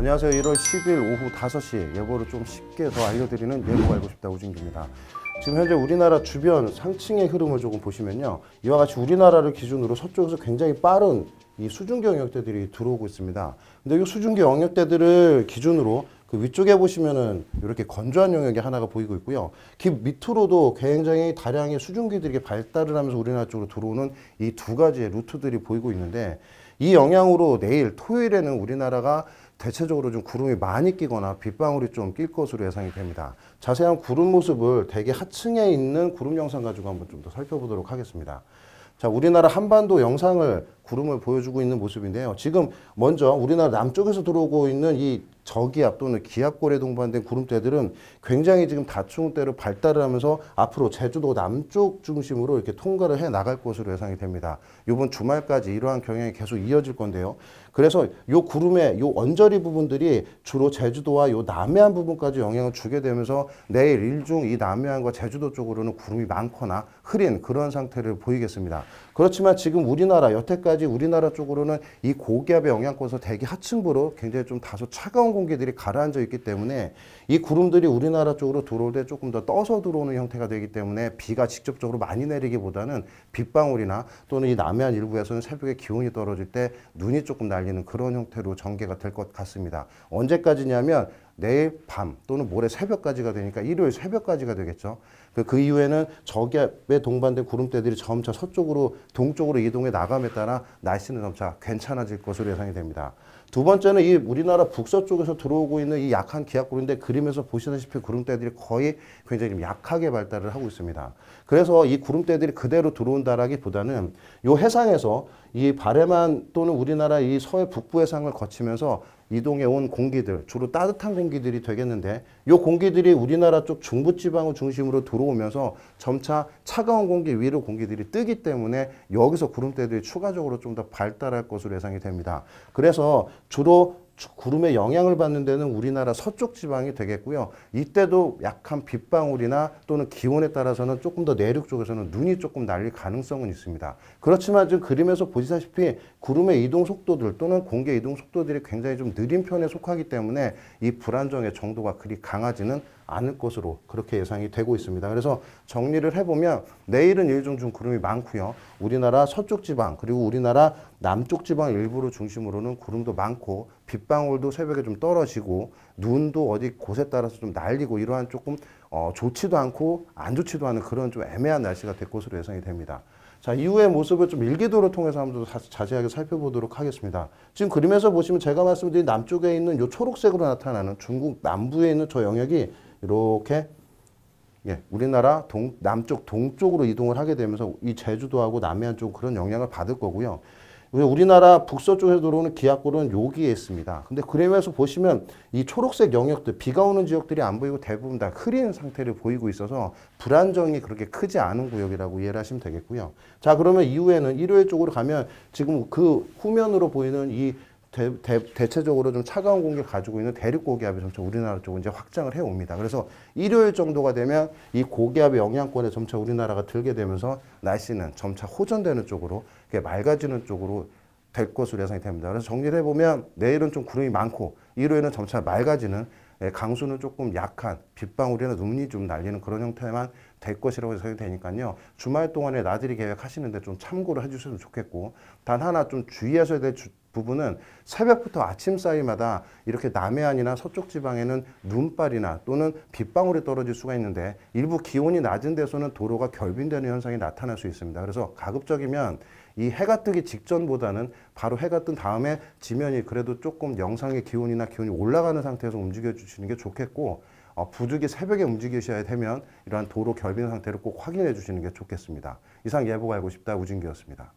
안녕하세요. 1월 10일 오후 5시 예보를 좀 쉽게 더 알려드리는 예보 알고 싶다 우진기입니다 지금 현재 우리나라 주변 상층의 흐름을 조금 보시면요. 이와 같이 우리나라를 기준으로 서쪽에서 굉장히 빠른 이수중기 영역대들이 들어오고 있습니다. 근데 이수중기 영역대들을 기준으로 그 위쪽에 보시면은 이렇게 건조한 영역이 하나가 보이고 있고요. 깊 그 밑으로도 굉장히 다량의 수증기들이 발달을 하면서 우리나라 쪽으로 들어오는 이 두 가지의 루트들이 보이고 있는데 이 영향으로 내일 토요일에는 우리나라가 대체적으로 좀 구름이 많이 끼거나 빗방울이 좀 낄 것으로 예상이 됩니다. 자세한 구름 모습을 대기 하층에 있는 구름 영상 가지고 한번 좀 더 살펴보도록 하겠습니다. 자, 우리나라 한반도 영상을 구름을 보여주고 있는 모습인데요. 지금 먼저 우리나라 남쪽에서 들어오고 있는 이 저기압 또는 기압골에 동반된 구름대들은 굉장히 지금 다충대로 발달을 하면서 앞으로 제주도 남쪽 중심으로 이렇게 통과를 해 나갈 것으로 예상이 됩니다. 이번 주말까지 이러한 경향이 계속 이어질 건데요. 그래서 요 구름의 요 언저리 부분들이 주로 제주도와 요 남해안 부분까지 영향을 주게 되면서 내일 일중 이 남해안과 제주도 쪽으로는 구름이 많거나 흐린 그런 상태를 보이겠습니다. 그렇지만 지금 우리나라 여태까지 우리나라 쪽으로는 이 고기압의 영향권에서 대기 하층부로 굉장히 좀 다소 차가운 공기들이 가라앉아 있기 때문에 이 구름들이 우리나라 쪽으로 들어올 때 조금 더 떠서 들어오는 형태가 되기 때문에 비가 직접적으로 많이 내리기보다는 빗방울이나 또는 이 남해안 일부에서는 새벽에 기온이 떨어질 때 눈이 조금 날리는 그런 형태로 전개가 될 것 같습니다. 언제까지냐면 내일 밤 또는 모레 새벽까지가 되니까 일요일 새벽까지가 되겠죠. 그, 그 이후에는 저기압에 동반된 구름대들이 점차 서쪽으로 동쪽으로 이동해 나감에 따라 날씨는 점차 괜찮아질 것으로 예상이 됩니다. 두 번째는 이 우리나라 북서쪽에서 들어오고 있는 이 약한 기압구름인데 그림에서 보시다시피 구름대들이 거의 굉장히 약하게 발달을 하고 있습니다. 그래서 이 구름대들이 그대로 들어온다라기보다는 요 해상에서 이 바레만 또는 우리나라 이 서해 북부 해상을 거치면서 이동해 온 공기들, 주로 따뜻한 공기들이 되겠는데 이 공기들이 우리나라 쪽 중부 지방을 중심으로 들어오면서 점차 차가운 공기 위로 공기들이 뜨기 때문에 여기서 구름대들이 추가적으로 좀 더 발달할 것으로 예상이 됩니다. 그래서 주로 구름의 영향을 받는 데는 우리나라 서쪽 지방이 되겠고요. 이때도 약한 빗방울이나 또는 기온에 따라서는 조금 더 내륙 쪽에서는 눈이 조금 날릴 가능성은 있습니다. 그렇지만 지금 그림에서 보시다시피 구름의 이동 속도들 또는 공기 이동 속도들이 굉장히 좀 느린 편에 속하기 때문에 이 불안정의 정도가 그리 강하지는 않을 것으로 그렇게 예상이 되고 있습니다. 그래서 정리를 해보면 내일은 일종 중 구름이 많고요. 우리나라 서쪽 지방 그리고 우리나라 남쪽 지방 일부를 중심으로는 구름도 많고 빗방울도 새벽에 좀 떨어지고 눈도 어디 곳에 따라서 좀 날리고 이러한 조금 어, 좋지도 않고 안 좋지도 않은 그런 좀 애매한 날씨가 될 것으로 예상이 됩니다. 자, 이후의 모습을 좀 일기도를 통해서 한번 자세하게 살펴보도록 하겠습니다. 지금 그림에서 보시면 제가 말씀드린 남쪽에 있는 이 초록색으로 나타나는 중국 남부에 있는 저 영역이 이렇게 예, 우리나라 동, 남쪽 동쪽으로 이동을 하게 되면서 이 제주도하고 남해안 쪽 그런 영향을 받을 거고요. 우리나라 북서쪽에서 들어오는 기압골은 여기에 있습니다. 근데 그림에서 보시면 이 초록색 영역들, 비가 오는 지역들이 안 보이고 대부분 다 흐린 상태를 보이고 있어서 불안정이 그렇게 크지 않은 구역이라고 이해를 하시면 되겠고요. 자, 그러면 이후에는 일요일 쪽으로 가면 지금 그 후면으로 보이는 이 대, 대대 체적으로좀 차가운 공기 가지고 있는 대륙 고기압이 점차 우리나라 쪽은 이제 확장을 해 옵니다. 그래서 일요일 정도가 되면 이 고기압의 영향권에 점차 우리나라가 들게 되면서 날씨는 점차 호전되는 쪽으로 그게 맑아지는 쪽으로 될 것으로 예상이 됩니다. 그래서 정리를 해보면 내일은 좀 구름이 많고 일요일은 점차 맑아지는 예, 강수는 조금 약한 빗방울이나 눈이 좀 날리는 그런 형태만 될 것이라고 예상이 되니까요. 주말 동안에 나들이 계획하시는데 좀 참고를 해주셨으면 좋겠고 단 하나 좀 주의하셔야 될 주, 부분은 새벽부터 아침 사이마다 이렇게 남해안이나 서쪽 지방에는 눈발이나 또는 빗방울이 떨어질 수가 있는데 일부 기온이 낮은 데서는 도로가 결빙되는 현상이 나타날 수 있습니다. 그래서 가급적이면 이 해가 뜨기 직전보다는 바로 해가 뜬 다음에 지면이 그래도 조금 영상의 기온이나 기온이 올라가는 상태에서 움직여 주시는 게 좋겠고 어, 부득이 새벽에 움직이셔야 되면 이러한 도로 결빙 상태를 꼭 확인해 주시는 게 좋겠습니다. 이상 예보가 알고 싶다 우진기였습니다.